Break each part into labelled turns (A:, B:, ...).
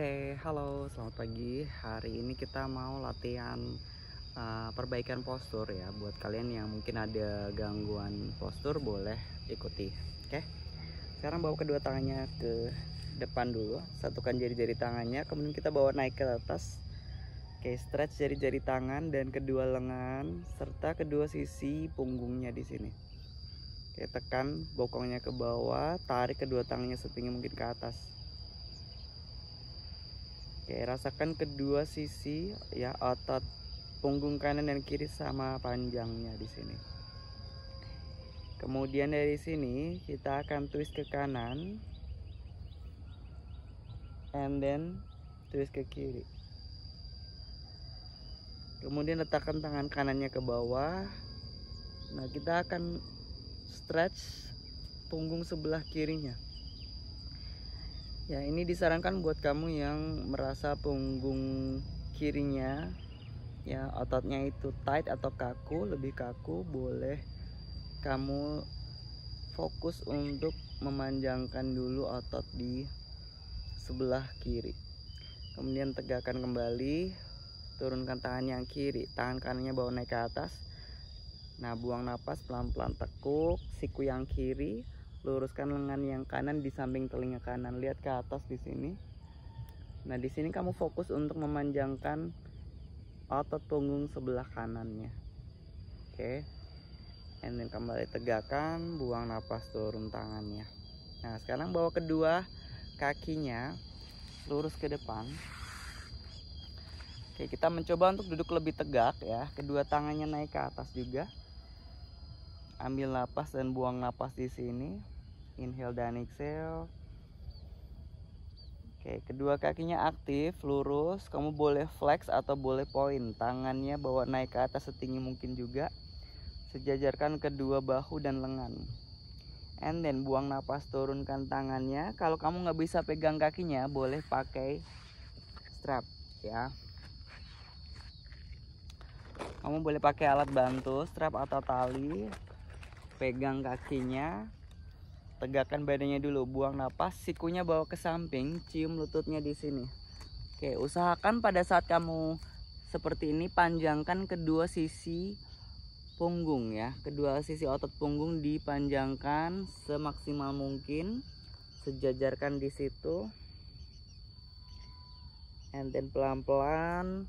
A: Oke, okay, halo, selamat pagi. Hari ini kita mau latihan uh, perbaikan postur ya. Buat kalian yang mungkin ada gangguan postur, boleh ikuti. Oke, okay? sekarang bawa kedua tangannya ke depan dulu. Satukan jari-jari tangannya, kemudian kita bawa naik ke atas. Oke, okay, stretch jari-jari tangan dan kedua lengan serta kedua sisi punggungnya di sini. Oke, tekan bokongnya ke bawah, tarik kedua tangannya setinggi mungkin ke atas. Oke, rasakan kedua sisi ya otot punggung kanan dan kiri sama panjangnya di sini. Kemudian dari sini kita akan twist ke kanan and then twist ke kiri. Kemudian letakkan tangan kanannya ke bawah. Nah, kita akan stretch punggung sebelah kirinya ya ini disarankan buat kamu yang merasa punggung kirinya ya ototnya itu tight atau kaku lebih kaku boleh kamu fokus untuk memanjangkan dulu otot di sebelah kiri kemudian tegakkan kembali turunkan tangan yang kiri tangan kanannya bawa naik ke atas nah buang napas pelan-pelan tekuk siku yang kiri luruskan lengan yang kanan di samping telinga kanan lihat ke atas di sini nah di sini kamu fokus untuk memanjangkan otot punggung sebelah kanannya oke okay. and then kembali tegakkan buang nafas turun tangannya nah sekarang bawa kedua kakinya lurus ke depan Oke, kita mencoba untuk duduk lebih tegak ya. Kedua tangannya naik ke atas juga ambil napas dan buang napas di sini inhale dan exhale Oke, kedua kakinya aktif, lurus. Kamu boleh flex atau boleh point. Tangannya bawa naik ke atas setinggi mungkin juga. Sejajarkan kedua bahu dan lengan. And then buang napas, turunkan tangannya. Kalau kamu nggak bisa pegang kakinya, boleh pakai strap ya. Kamu boleh pakai alat bantu, strap atau tali pegang kakinya tegakkan badannya dulu buang napas sikunya bawa ke samping cium lututnya di sini oke usahakan pada saat kamu seperti ini panjangkan kedua sisi punggung ya kedua sisi otot punggung dipanjangkan semaksimal mungkin sejajarkan di situ and then pelan-pelan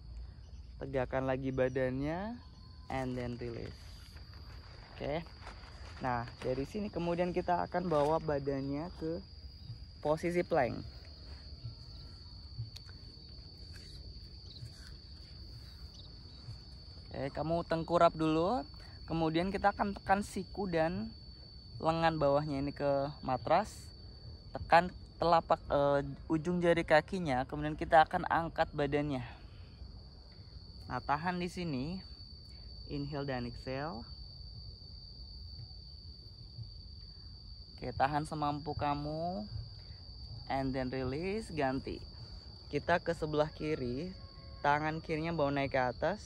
A: tegakkan lagi badannya and then release oke okay. Nah, dari sini kemudian kita akan bawa badannya ke posisi plank. Oke, kamu tengkurap dulu. Kemudian kita akan tekan siku dan lengan bawahnya ini ke matras. Tekan telapak e, ujung jari kakinya, kemudian kita akan angkat badannya. Nah, tahan di sini. Inhale dan exhale. Oke, tahan semampu kamu. And then release, ganti. Kita ke sebelah kiri, tangan kirinya bawa naik ke atas.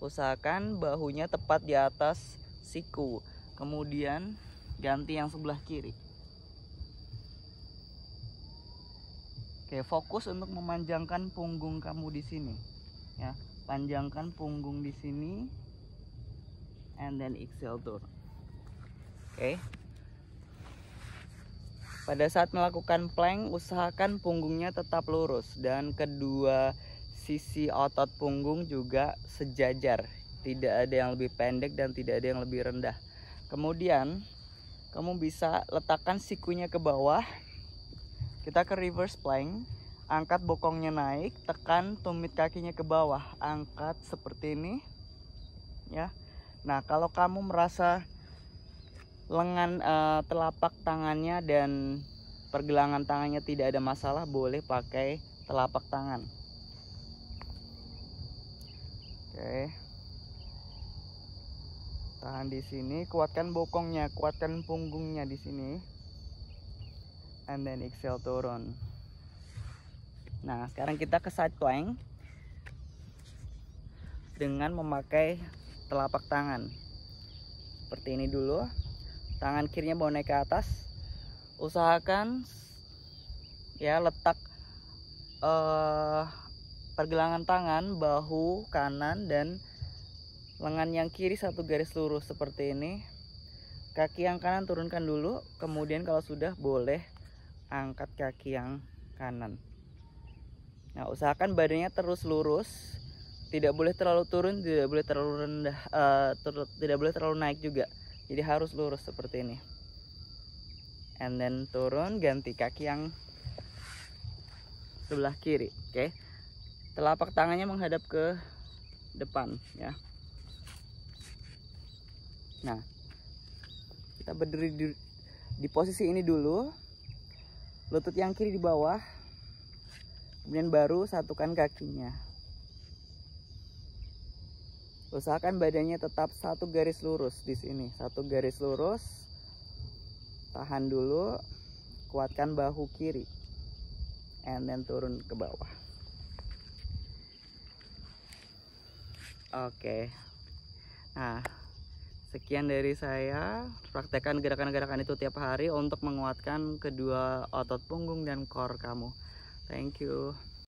A: Usahakan bahunya tepat di atas siku. Kemudian ganti yang sebelah kiri. Oke, fokus untuk memanjangkan punggung kamu di sini. Ya, panjangkan punggung di sini and then exhale turun oke okay. pada saat melakukan plank usahakan punggungnya tetap lurus dan kedua sisi otot punggung juga sejajar tidak ada yang lebih pendek dan tidak ada yang lebih rendah kemudian kamu bisa letakkan sikunya ke bawah kita ke reverse plank angkat bokongnya naik tekan tumit kakinya ke bawah angkat seperti ini ya Nah, kalau kamu merasa lengan uh, telapak tangannya dan pergelangan tangannya tidak ada masalah, boleh pakai telapak tangan. Oke. Tahan di sini, kuatkan bokongnya, kuatkan punggungnya di sini. And then exhale turun. Nah, sekarang kita ke side plank dengan memakai telapak tangan seperti ini dulu tangan kirinya bawa naik ke atas usahakan ya letak uh, pergelangan tangan bahu kanan dan lengan yang kiri satu garis lurus seperti ini kaki yang kanan turunkan dulu kemudian kalau sudah boleh angkat kaki yang kanan nah usahakan badannya terus lurus tidak boleh terlalu turun tidak boleh terlalu rendah uh, ter tidak boleh terlalu naik juga jadi harus lurus seperti ini and then turun ganti kaki yang sebelah kiri oke okay. telapak tangannya menghadap ke depan ya nah kita berdiri di, di posisi ini dulu lutut yang kiri di bawah kemudian baru satukan kakinya usahakan badannya tetap satu garis lurus di sini satu garis lurus tahan dulu kuatkan bahu kiri and then turun ke bawah oke okay. nah sekian dari saya praktekan gerakan-gerakan itu tiap hari untuk menguatkan kedua otot punggung dan core kamu thank you